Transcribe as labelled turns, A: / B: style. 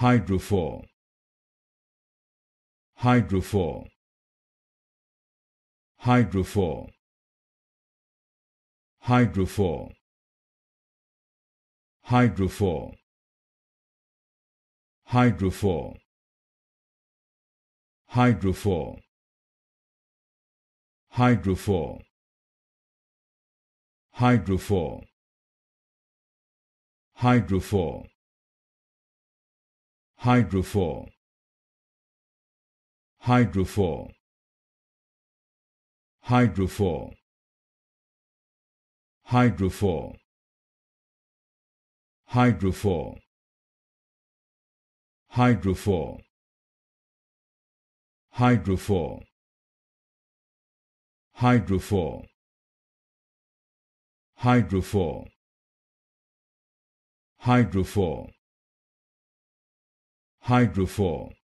A: hydrophil hydrophil hydrophil hydrophil hydrophil hydrophil hydrophil hydrophil hydrophil hydrophil hydrophil hydrophil hydrophil hydrophil hydrophil hydrophil hydrophil hydrophil hydrophil hydrophil hydrophore.